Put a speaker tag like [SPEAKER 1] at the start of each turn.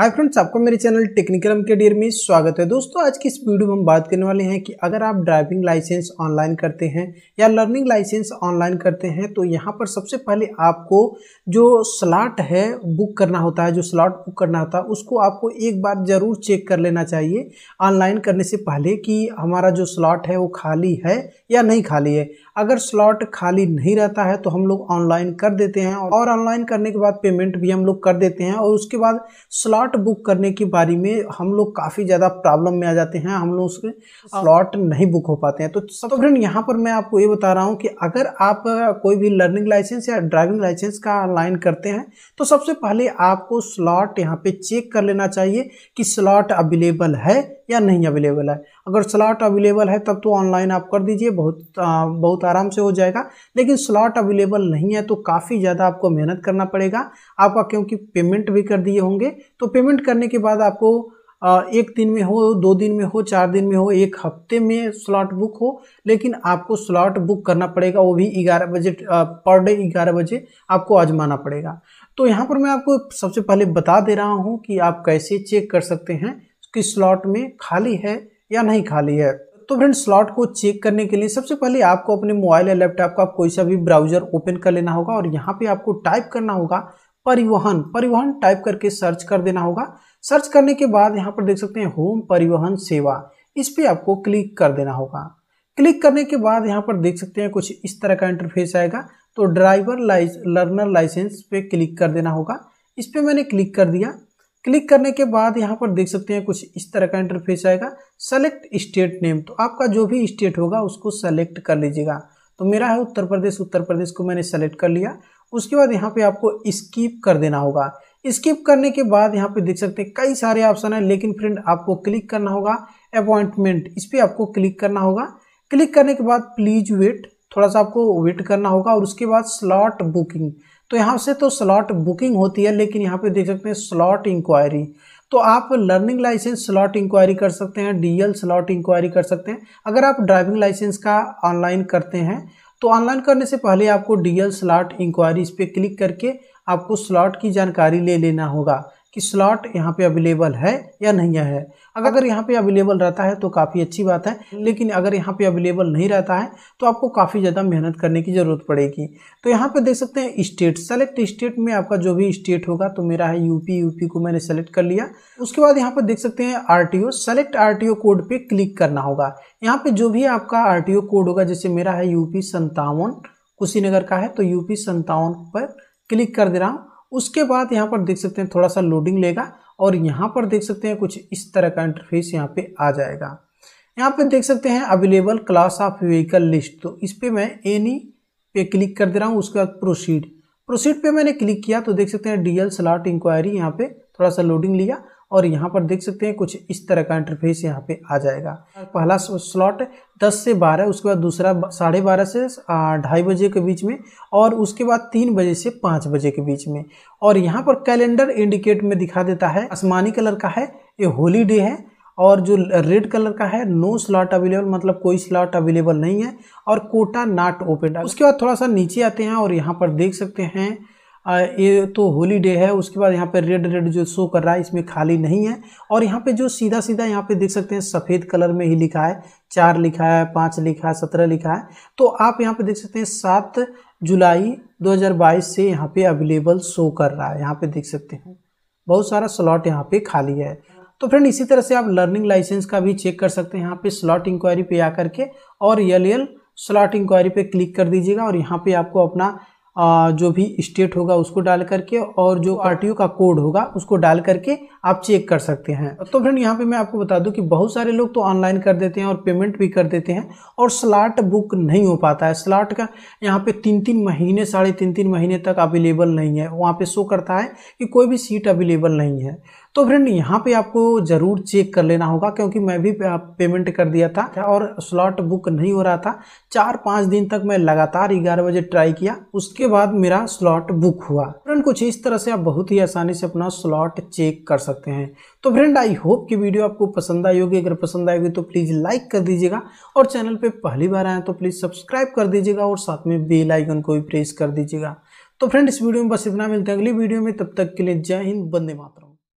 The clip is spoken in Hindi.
[SPEAKER 1] हाय फ्रेंड्स आपको मेरे channel technical M K dear में स्वागत है दोस्तों आज की इस वीडियो में हम बात करने वाले हैं कि अगर आप ड्राइविंग लाइसेंस ऑनलाइन करते हैं या लर्निंग लाइसेंस ऑनलाइन करते हैं तो यहाँ पर सबसे पहले आपको जो स्लॉट है बुक करना होता है जो स्लॉट बुक करना होता है उसको आपको एक बार ज़रूर चेक कर लेना चाहिए ऑनलाइन करने से पहले कि हमारा जो स्लॉट है वो खाली है या नहीं खाली है अगर स्लॉट खाली नहीं रहता है तो हम लोग ऑनलाइन कर देते हैं और ऑनलाइन करने के बाद पेमेंट भी हम लोग कर देते हैं और उसके बाद स्लॉट स्लॉट बुक करने के बारे में हम लोग काफ़ी ज़्यादा प्रॉब्लम में आ जाते हैं हम लोग उसमें स्लॉट नहीं बुक हो पाते हैं तो सब तो यहाँ पर मैं आपको ये बता रहा हूँ कि अगर आप कोई भी लर्निंग लाइसेंस या ड्राइविंग लाइसेंस का ऑनलाइन करते हैं तो सबसे पहले आपको स्लॉट यहाँ पे चेक कर लेना चाहिए कि स्लॉट अवेलेबल है या नहीं अवेलेबल है अगर स्लॉट अवेलेबल है तब तो ऑनलाइन आप कर दीजिए बहुत आ, बहुत आराम से हो जाएगा लेकिन स्लॉट अवेलेबल नहीं है तो काफ़ी ज़्यादा आपको मेहनत करना पड़ेगा आपका क्योंकि पेमेंट भी कर दिए होंगे तो पेमेंट करने के बाद आपको एक दिन में हो दो दिन में हो चार दिन में हो एक हफ्ते में स्लॉट बुक हो लेकिन आपको स्लॉट बुक करना पड़ेगा वो भी ग्यारह बजे पर डे ग्यारह बजे आपको आजमाना पड़ेगा तो यहाँ पर मैं आपको सबसे पहले बता दे रहा हूँ कि आप कैसे चेक कर सकते हैं कि स्लॉट में खाली है या नहीं खाली है तो फ्रेंड स्लॉट को चेक करने के लिए सबसे पहले आपको अपने मोबाइल या लैपटॉप का कोई सा भी ब्राउजर ओपन कर लेना होगा और यहाँ पे आपको टाइप करना होगा परिवहन परिवहन टाइप करके सर्च कर देना होगा सर्च करने के बाद यहाँ पर देख सकते हैं होम परिवहन सेवा इस पर आपको क्लिक कर देना होगा क्लिक करने के बाद यहाँ पर देख सकते हैं कुछ इस तरह का इंटरफेस आएगा तो ड्राइवर लाइस लर्नर लाइसेंस पे क्लिक कर देना होगा इस पर मैंने क्लिक कर दिया क्लिक करने के बाद यहाँ पर देख सकते हैं कुछ इस तरह का इंटरफेस आएगा सेलेक्ट स्टेट नेम तो आपका जो भी स्टेट होगा उसको सेलेक्ट कर लीजिएगा तो मेरा है उत्तर प्रदेश उत्तर प्रदेश को मैंने सेलेक्ट कर लिया उसके बाद यहाँ पे आपको स्कीप कर देना होगा स्किप करने के बाद यहाँ पे देख सकते हैं कई सारे ऑप्शन है लेकिन फ्रेंड आपको क्लिक करना होगा अपॉइंटमेंट इस पर आपको क्लिक करना होगा क्लिक करने के बाद प्लीज वेट थोड़ा सा आपको वेट करना होगा और उसके बाद स्लॉट बुकिंग तो यहाँ से तो स्लॉट बुकिंग होती है लेकिन यहाँ पे देख सकते हैं स्लॉट इंक्वायरी तो आप लर्निंग लाइसेंस स्लॉट इंक्वायरी कर सकते हैं डीएल स्लॉट इंक्वायरी कर सकते हैं अगर आप ड्राइविंग लाइसेंस का ऑनलाइन करते हैं तो ऑनलाइन करने से पहले आपको डीएल स्लॉट इंक्वायरी इस पर क्लिक करके आपको स्लॉट की जानकारी ले लेना होगा कि स्लॉट यहाँ पे अवेलेबल है या नहीं है अगर यहाँ पे अवेलेबल रहता है तो काफ़ी अच्छी बात है लेकिन अगर यहाँ पे अवेलेबल नहीं रहता है तो आपको काफ़ी ज़्यादा मेहनत करने की ज़रूरत पड़ेगी तो यहाँ पे देख सकते हैं स्टेट सेलेक्ट स्टेट में आपका जो भी स्टेट होगा तो मेरा है यूपी यूपी को मैंने सेलेक्ट कर लिया उसके बाद यहाँ पर देख सकते हैं R T select R code पर क्लिक करना होगा यहाँ पर जो भी आपका आर कोड होगा जैसे मेरा है यूपी संतावन कुशीनगर का है तो यूपी संतावन पर क्लिक कर दे रहा हूँ उसके बाद यहाँ पर देख सकते हैं थोड़ा सा लोडिंग लेगा और यहाँ पर देख सकते हैं कुछ इस तरह का इंटरफेस यहाँ पे आ जाएगा यहाँ पे देख सकते हैं available class of vehicle list तो इस पर मैं एनी पे क्लिक कर दे रहा हूँ उसके बाद प्रोसीड प्रोसीड पे मैंने क्लिक किया तो देख सकते हैं डीएल स्लॉट इंक्वायरी यहाँ पे थोड़ा सा लोडिंग लिया और यहाँ पर देख सकते हैं कुछ इस तरह का इंटरफेस यहाँ पे आ जाएगा पहला स्लॉट 10 से 12 उसके बाद दूसरा साढ़े बारह से ढाई बजे के बीच में और उसके बाद तीन बजे से पाँच बजे के बीच में और यहाँ पर कैलेंडर इंडिकेट में दिखा देता है आसमानी कलर का है ये होली डे है और जो रेड कलर का है नो स्लॉट अवेलेबल मतलब कोई स्लॉट अवेलेबल नहीं है और कोटा नाट ओपन उसके बाद थोड़ा सा नीचे आते हैं और यहाँ पर देख सकते हैं ये तो होली डे है उसके बाद यहाँ पे रेड रेड जो शो कर रहा है इसमें खाली नहीं है और यहाँ पे जो सीधा सीधा यहाँ पे देख सकते हैं सफ़ेद कलर में ही लिखा है चार लिखा है पाँच लिखा है सत्रह लिखा है तो आप यहाँ पे देख सकते हैं सात जुलाई 2022 से यहाँ पे अवेलेबल शो कर रहा है यहाँ पे देख सकते हैं बहुत सारा स्लॉट यहाँ पर खाली है तो फ्रेंड इसी तरह से आप लर्निंग लाइसेंस का भी चेक कर सकते हैं यहाँ पर स्लॉट इंक्वायरी पर आ करके और यल यल स्लॉट इंक्वायरी पर क्लिक कर दीजिएगा और यहाँ पर आपको अपना जो भी स्टेट होगा उसको डाल करके और जो आर का कोड होगा उसको डाल करके आप चेक कर सकते हैं तो फ्रेंड यहाँ पे मैं आपको बता दूं कि बहुत सारे लोग तो ऑनलाइन कर देते हैं और पेमेंट भी कर देते हैं और स्लाट बुक नहीं हो पाता है स्लाट का यहाँ पे तीन तीन महीने साढ़े तीन तीन महीने तक अवेलेबल नहीं है वहाँ पे शो करता है कि कोई भी सीट अवेलेबल नहीं है तो फ्रेंड यहाँ पे आपको ज़रूर चेक कर लेना होगा क्योंकि मैं भी पेमेंट कर दिया था और स्लॉट बुक नहीं हो रहा था चार पाँच दिन तक मैं लगातार ग्यारह बजे ट्राई किया उसके बाद मेरा स्लॉट बुक हुआ फ्रेंड कुछ इस तरह से आप बहुत ही आसानी से अपना स्लॉट चेक कर सकते हैं तो फ्रेंड आई होप कि वीडियो आपको पसंद आई होगी अगर पसंद आएगी तो प्लीज़ लाइक कर दीजिएगा और चैनल पर पहली बार आए तो प्लीज़ सब्सक्राइब कर दीजिएगा और साथ में बेलाइकन को भी प्रेस कर दीजिएगा तो फ्रेंड इस वीडियो में बस इतना मिलते हैं अगली वीडियो में तब तक के लिए जय हिंद बंदे मातरम